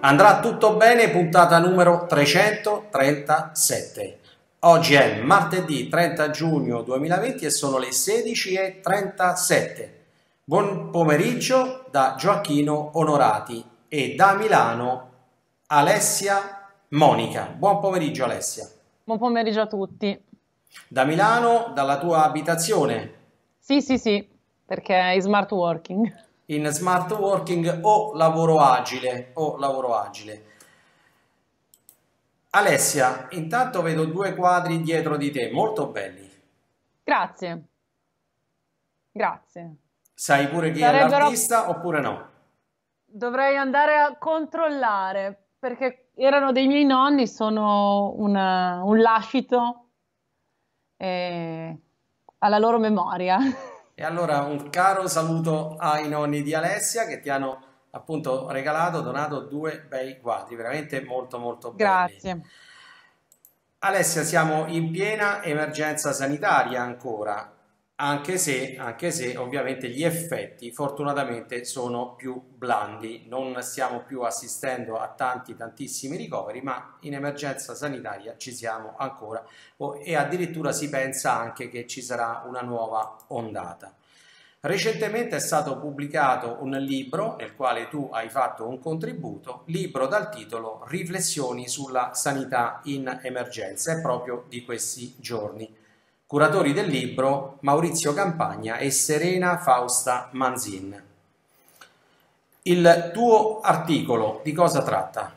Andrà tutto bene, puntata numero 337. Oggi è martedì 30 giugno 2020 e sono le 16.37. Buon pomeriggio da Gioacchino Onorati e da Milano Alessia Monica. Buon pomeriggio Alessia. Buon pomeriggio a tutti. Da Milano, dalla tua abitazione. Sì, sì, sì, perché è smart working in smart working o lavoro agile o lavoro agile. Alessia, intanto vedo due quadri dietro di te, molto belli. Grazie. Grazie. Sai pure chi Sarebbero... è l'artista oppure no? Dovrei andare a controllare perché erano dei miei nonni, sono una, un lascito eh, alla loro memoria. E allora un caro saluto ai nonni di Alessia che ti hanno appunto regalato, donato due bei quadri, veramente molto molto Grazie. belli. Grazie. Alessia, siamo in piena emergenza sanitaria ancora anche se, anche se, ovviamente gli effetti fortunatamente sono più blandi, non stiamo più assistendo a tanti tantissimi ricoveri, ma in emergenza sanitaria ci siamo ancora e addirittura si pensa anche che ci sarà una nuova ondata. Recentemente è stato pubblicato un libro nel quale tu hai fatto un contributo, libro dal titolo Riflessioni sulla sanità in emergenza, è proprio di questi giorni. Curatori del libro Maurizio Campagna e Serena Fausta Manzin. Il tuo articolo di cosa tratta?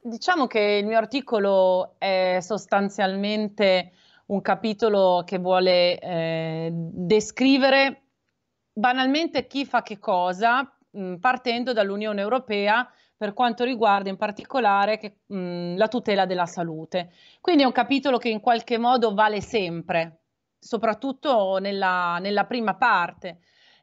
Diciamo che il mio articolo è sostanzialmente un capitolo che vuole eh, descrivere banalmente chi fa che cosa, mh, partendo dall'Unione Europea per quanto riguarda in particolare che, mh, la tutela della salute. Quindi è un capitolo che in qualche modo vale sempre, soprattutto nella, nella prima parte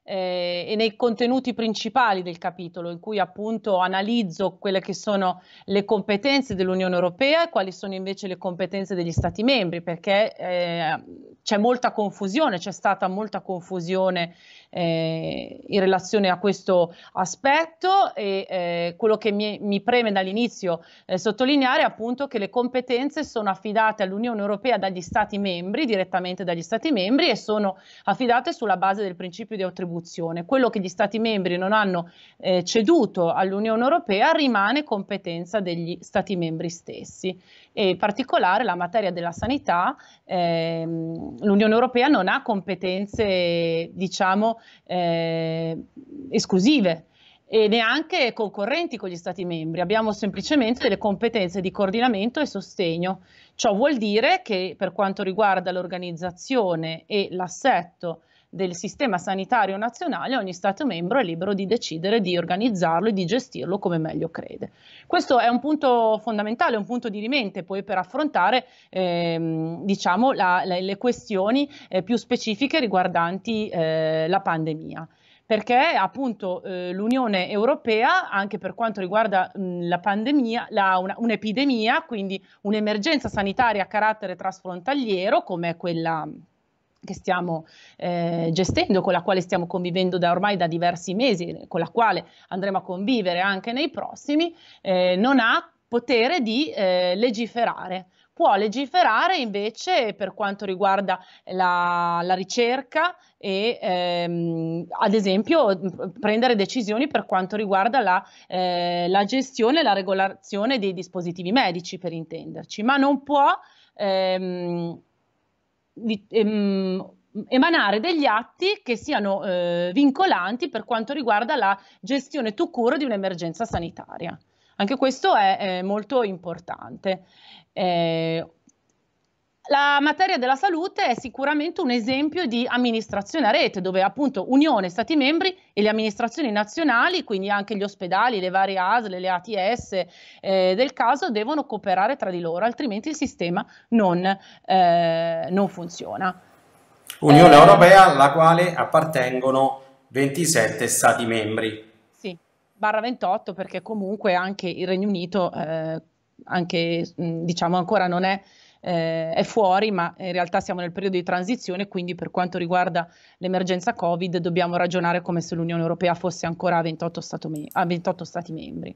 eh, e nei contenuti principali del capitolo in cui appunto analizzo quelle che sono le competenze dell'Unione Europea e quali sono invece le competenze degli Stati membri perché eh, c'è molta confusione, c'è stata molta confusione eh, in relazione a questo aspetto e eh, quello che mi, mi preme dall'inizio eh, sottolineare è appunto che le competenze sono affidate all'Unione Europea dagli Stati membri, direttamente dagli Stati membri e sono affidate sulla base del principio di attribuzione contribuzione. Quello che gli Stati membri non hanno eh, ceduto all'Unione Europea rimane competenza degli Stati membri stessi e in particolare la materia della sanità, ehm, l'Unione Europea non ha competenze diciamo eh, esclusive e neanche concorrenti con gli Stati membri, abbiamo semplicemente delle competenze di coordinamento e sostegno. Ciò vuol dire che per quanto riguarda l'organizzazione e l'assetto del sistema sanitario nazionale, ogni Stato membro è libero di decidere di organizzarlo e di gestirlo come meglio crede. Questo è un punto fondamentale, un punto di rimente poi per affrontare ehm, diciamo, la, la, le questioni eh, più specifiche riguardanti eh, la pandemia perché appunto eh, l'Unione Europea, anche per quanto riguarda mh, la pandemia, la, una, un'epidemia, quindi un'emergenza sanitaria a carattere trasfrontaliero come quella che stiamo eh, gestendo, con la quale stiamo convivendo da ormai da diversi mesi, con la quale andremo a convivere anche nei prossimi, eh, non ha potere di eh, legiferare. Può legiferare invece per quanto riguarda la, la ricerca e ehm, ad esempio prendere decisioni per quanto riguarda la, eh, la gestione e la regolazione dei dispositivi medici, per intenderci, ma non può ehm, ehm, emanare degli atti che siano eh, vincolanti per quanto riguarda la gestione to cure di un'emergenza sanitaria. Anche questo è, è molto importante. Eh, la materia della salute è sicuramente un esempio di amministrazione a rete, dove appunto Unione, Stati membri e le amministrazioni nazionali, quindi anche gli ospedali, le varie ASL, le ATS eh, del caso, devono cooperare tra di loro, altrimenti il sistema non, eh, non funziona. Unione eh, Europea alla quale appartengono 27 Stati membri. Sì, barra 28 perché comunque anche il Regno Unito, eh, anche diciamo ancora non è eh, è fuori, ma in realtà siamo nel periodo di transizione, quindi per quanto riguarda l'emergenza Covid dobbiamo ragionare come se l'Unione Europea fosse ancora a 28, me- a 28 Stati membri.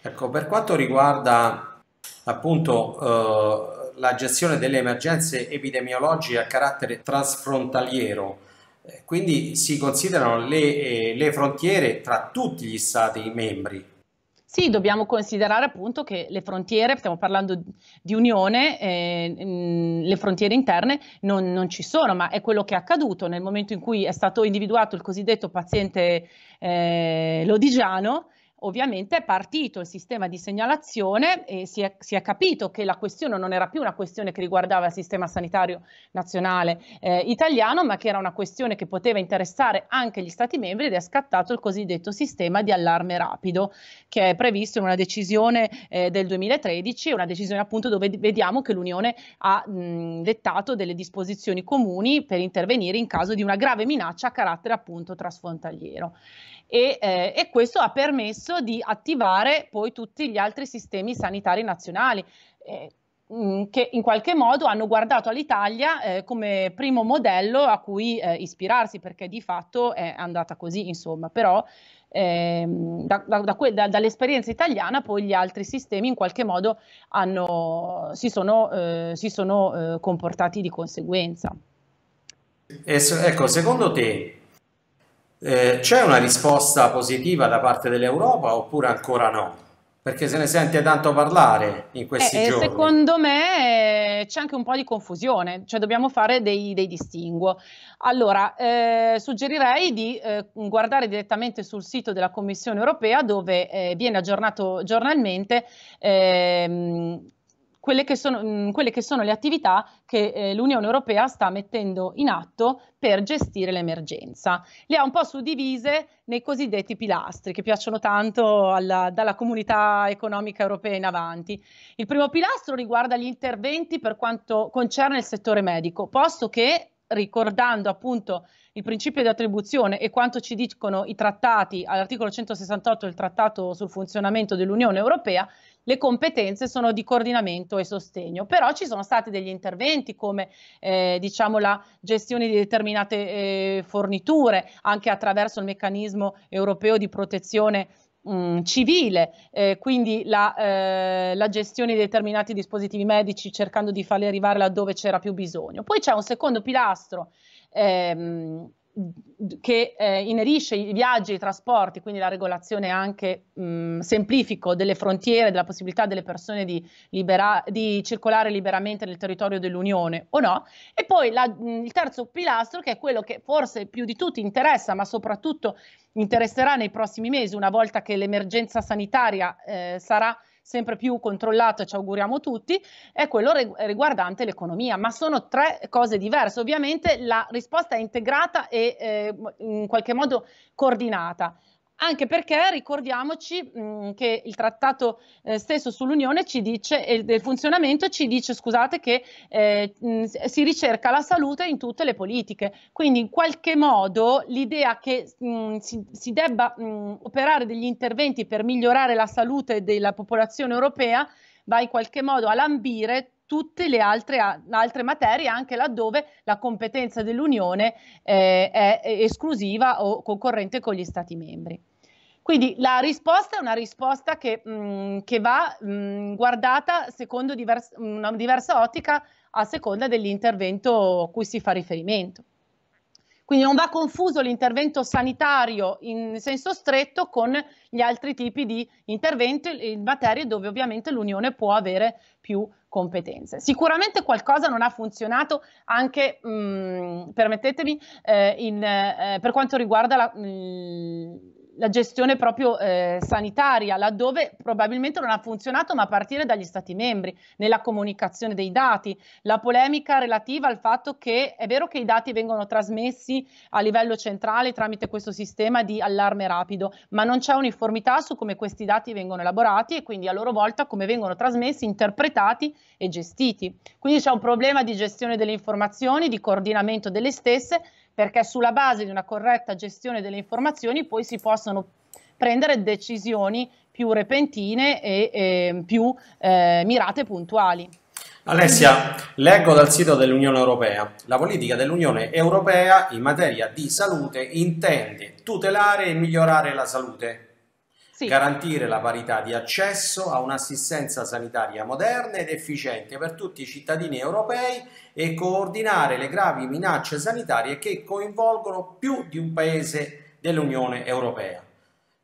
Ecco, per quanto riguarda appunto eh, la gestione delle emergenze epidemiologiche a carattere trasfrontaliero, eh, quindi si considerano le, eh, le frontiere tra tutti gli Stati membri sì, dobbiamo considerare appunto che le frontiere, stiamo parlando di unione, eh, le frontiere interne non, non, ci sono, ma è quello che è accaduto nel momento in cui è stato individuato il cosiddetto paziente eh, lodigiano, ovviamente è partito il sistema di segnalazione e si è, si è, capito che la questione non era più una questione che riguardava il sistema sanitario nazionale eh, italiano, ma che era una questione che poteva interessare anche gli Stati membri ed è scattato il cosiddetto sistema di allarme rapido, che è previsto in una decisione eh, del 2013, una decisione appunto dove vediamo che l'Unione ha mh, dettato delle disposizioni comuni per intervenire in caso di una grave minaccia a carattere appunto trasfrontaliero. e, eh, e questo ha permesso senso di attivare poi tutti gli altri sistemi sanitari nazionali. Eh, mm, che in qualche modo hanno guardato all'Italia eh, come primo modello a cui eh, ispirarsi, perché di fatto è andata così, insomma, però ehm, da, da, da, dall'esperienza italiana poi gli altri sistemi in qualche modo hanno, si sono, eh, si sono eh, comportati di conseguenza. E, ecco, secondo te eh, c'è una risposta positiva da parte dell'Europa oppure ancora no? Perché se ne sente tanto parlare in questi eh, eh giorni. Secondo me eh, c'è anche un po' di confusione, cioè dobbiamo fare dei, dei distinguo. Allora, eh, suggerirei di eh, guardare direttamente sul sito della Commissione europea dove eh, viene aggiornato giornalmente ehm, quelle che sono, mh, mm, quelle che sono le attività che eh, l'Unione Europea sta mettendo in atto per gestire l'emergenza. Le ha un po' suddivise nei cosiddetti pilastri che piacciono tanto alla, dalla comunità economica europea in avanti. Il primo pilastro riguarda gli interventi per quanto concerne il settore medico, posto che ricordando appunto il principio di attribuzione e quanto ci dicono i trattati all'articolo 168 del trattato sul funzionamento dell'Unione Europea, le competenze sono di coordinamento e sostegno. Però ci sono stati degli interventi come eh, diciamo la gestione di determinate eh, forniture, anche attraverso il meccanismo europeo di protezione mm, civile, eh, quindi la, eh, la, gestione di determinati dispositivi medici cercando di farli arrivare laddove c'era più bisogno. Poi c'è un secondo pilastro ehm, che eh, inerisce i viaggi e i trasporti, quindi la regolazione anche mh, mm, semplifico delle frontiere, della possibilità delle persone di, libera- di, circolare liberamente nel territorio dell'Unione o no. E poi la, mh, mm, il terzo pilastro, che è quello che forse più di tutti interessa, ma soprattutto interesserà nei prossimi mesi, una volta che l'emergenza sanitaria eh, sarà sempre più controllato, ci auguriamo tutti, è quello riguardante l'economia. Ma sono tre cose diverse. Ovviamente la risposta è integrata e eh, in qualche modo coordinata anche perché ricordiamoci mh, mm, che il trattato eh, stesso sull'Unione ci dice, e del funzionamento ci dice, scusate, che eh, mh, mm, si ricerca la salute in tutte le politiche. Quindi in qualche modo l'idea che mh, mm, si, si, debba operare degli interventi per migliorare la salute della popolazione europea va in qualche modo a lambire tutte le altre, altre, materie, anche laddove la competenza dell'Unione eh, è esclusiva o concorrente con gli Stati membri. Quindi la risposta è una risposta che, mh, mm, che va mh, mm, guardata secondo divers- una diversa ottica a seconda dell'intervento a cui si fa riferimento. Quindi non va confuso l'intervento sanitario in senso stretto con gli altri tipi di interventi in materie dove ovviamente l'Unione può avere più competenze. Sicuramente qualcosa non ha funzionato anche, mh, mm, permettetemi, eh, in, eh, per quanto riguarda la... Mh, mm, la gestione proprio eh, sanitaria, laddove probabilmente non ha funzionato, ma a partire dagli Stati membri, nella comunicazione dei dati, la polemica relativa al fatto che è vero che i dati vengono trasmessi a livello centrale tramite questo sistema di allarme rapido, ma non c'è uniformità su come questi dati vengono elaborati e quindi a loro volta come vengono trasmessi, interpretati e gestiti. Quindi c'è un problema di gestione delle informazioni, di coordinamento delle stesse perché sulla base di una corretta gestione delle informazioni poi si possono prendere decisioni più repentine e, e ehm, più eh, mirate e puntuali. Alessia, leggo dal sito dell'Unione Europea. La politica dell'Unione Europea in materia di salute intende tutelare e migliorare la salute sì. garantire la parità di accesso a un'assistenza sanitaria moderna ed efficiente per tutti i cittadini europei e coordinare le gravi minacce sanitarie che coinvolgono più di un paese dell'Unione Europea.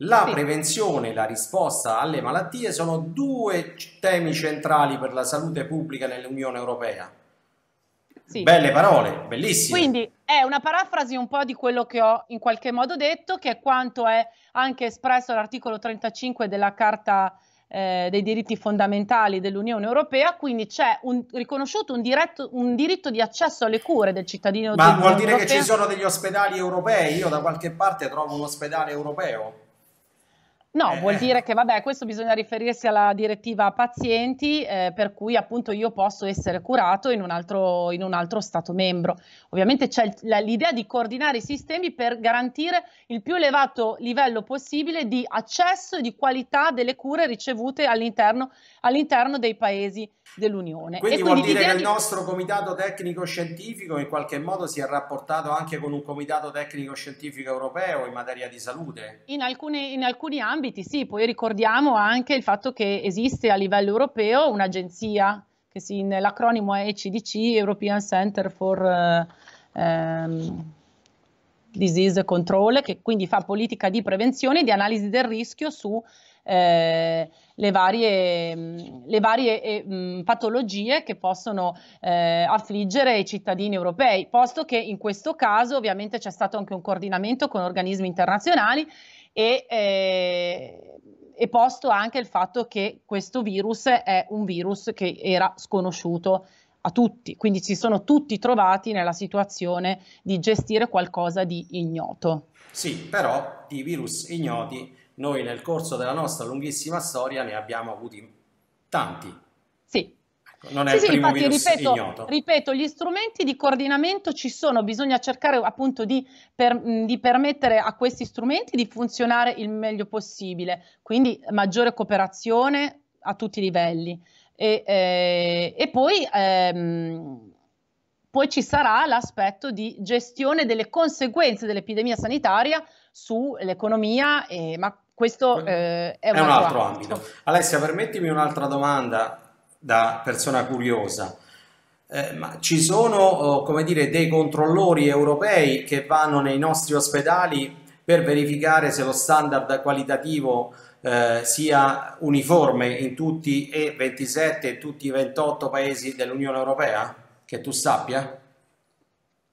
La sì. prevenzione e la risposta alle malattie sono due temi centrali per la salute pubblica nell'Unione Europea. Sì. Belle parole, bellissime. Quindi è una parafrasi un po' di quello che ho in qualche modo detto, che è quanto è anche espresso l'articolo 35 della Carta eh, dei diritti fondamentali dell'Unione Europea, quindi c'è un, riconosciuto un, diretto, un, diritto di accesso alle cure del cittadino. Ma vuol dire europea. che ci sono degli ospedali europei? Io da qualche parte trovo un ospedale europeo. No, eh. vuol eh. dire che vabbè, questo bisogna riferirsi alla direttiva pazienti, eh, per cui appunto io posso essere curato in un altro, in un altro Stato membro. Ovviamente c'è la, l'idea di coordinare i sistemi per garantire il più elevato livello possibile di accesso e di qualità delle cure ricevute all'interno, all'interno dei paesi dell'Unione. Quindi, e quindi vuol dire che di... il nostro comitato tecnico scientifico in qualche modo si è rapportato anche con un comitato tecnico scientifico europeo in materia di salute? In, alcune, in alcuni ambiti sì, poi ricordiamo anche il fatto che esiste a livello europeo un'agenzia, che si, l'acronimo è ECDC, European Center for... Uh, um, Disease Control, che quindi fa politica di prevenzione e di analisi del rischio su eh, le varie, mm, le varie eh, mm, patologie che possono eh, affliggere i cittadini europei, posto che in questo caso ovviamente c'è stato anche un coordinamento con organismi internazionali e, eh, e posto anche il fatto che questo virus è un virus che era sconosciuto a tutti, quindi si sono tutti trovati nella situazione di gestire qualcosa di ignoto. Sì, però i virus ignoti noi nel corso della nostra lunghissima storia ne abbiamo avuti tanti. Sì. Ecco, non è sì, il sì, primo infatti, ripeto, ignoto. ripeto, gli strumenti di coordinamento ci sono, bisogna cercare appunto di, per, di permettere a questi strumenti di funzionare il meglio possibile, quindi maggiore cooperazione a tutti i livelli. E, eh, e poi, ehm, poi ci sarà l'aspetto di gestione delle conseguenze dell'epidemia sanitaria sull'economia, eh, ma questo eh, è, un, è altro, altro ambito. ambito. Alessia, permettimi un'altra domanda da persona curiosa. Eh, ma ci sono, oh, come dire, dei controllori europei che vanno nei nostri ospedali per verificare se lo standard qualitativo eh, sia uniforme in tutti e 27 e tutti i 28 paesi dell'Unione Europea? Che tu sappia?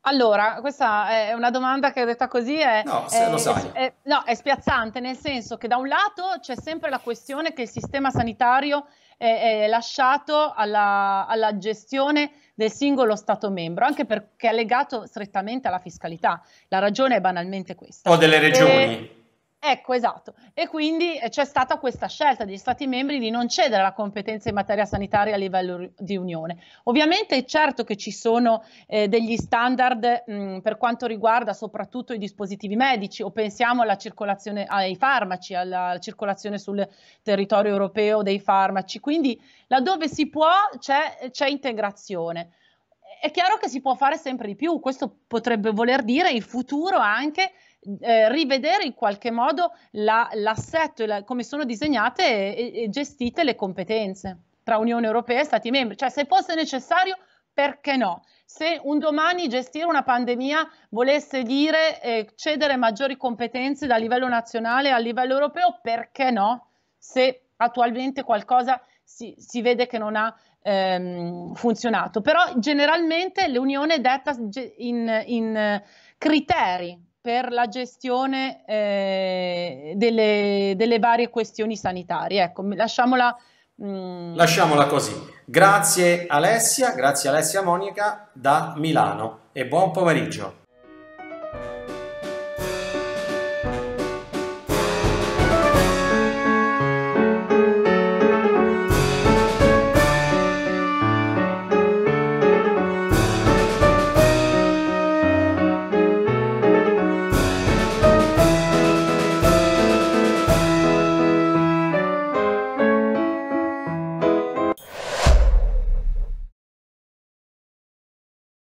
Allora, questa è una domanda che ho detto così è, no, è, lo sai. È, no, è spiazzante, nel senso che da un lato c'è sempre la questione che il sistema sanitario è, è lasciato alla, alla gestione del singolo Stato membro, anche perché è legato strettamente alla fiscalità. La ragione è banalmente questa. O delle eh, regioni. E, Ecco, esatto. E quindi eh, c'è stata questa scelta degli Stati membri di non cedere la competenza in materia sanitaria a livello di Unione. Ovviamente è certo che ci sono eh, degli standard mh, mm, per quanto riguarda soprattutto i dispositivi medici o pensiamo alla circolazione ai farmaci, alla circolazione sul territorio europeo dei farmaci. Quindi laddove si può c'è, c'è integrazione è chiaro che si può fare sempre di più, questo potrebbe voler dire in futuro anche eh, rivedere in qualche modo la, l'assetto e la, come sono disegnate e, e gestite le competenze tra Unione Europea e Stati membri. Cioè, se fosse necessario, perché no? Se un domani gestire una pandemia volesse dire eh, cedere maggiori competenze da livello nazionale a livello europeo, perché no? Se attualmente qualcosa si, si vede che non ha ehm, funzionato. Però generalmente l'Unione è detta in, in eh, criteri per la gestione eh, delle, delle, varie questioni sanitarie. Ecco, lasciamola, mh... Mm, lasciamola così. Grazie Alessia, grazie Alessia Monica da Milano e buon pomeriggio.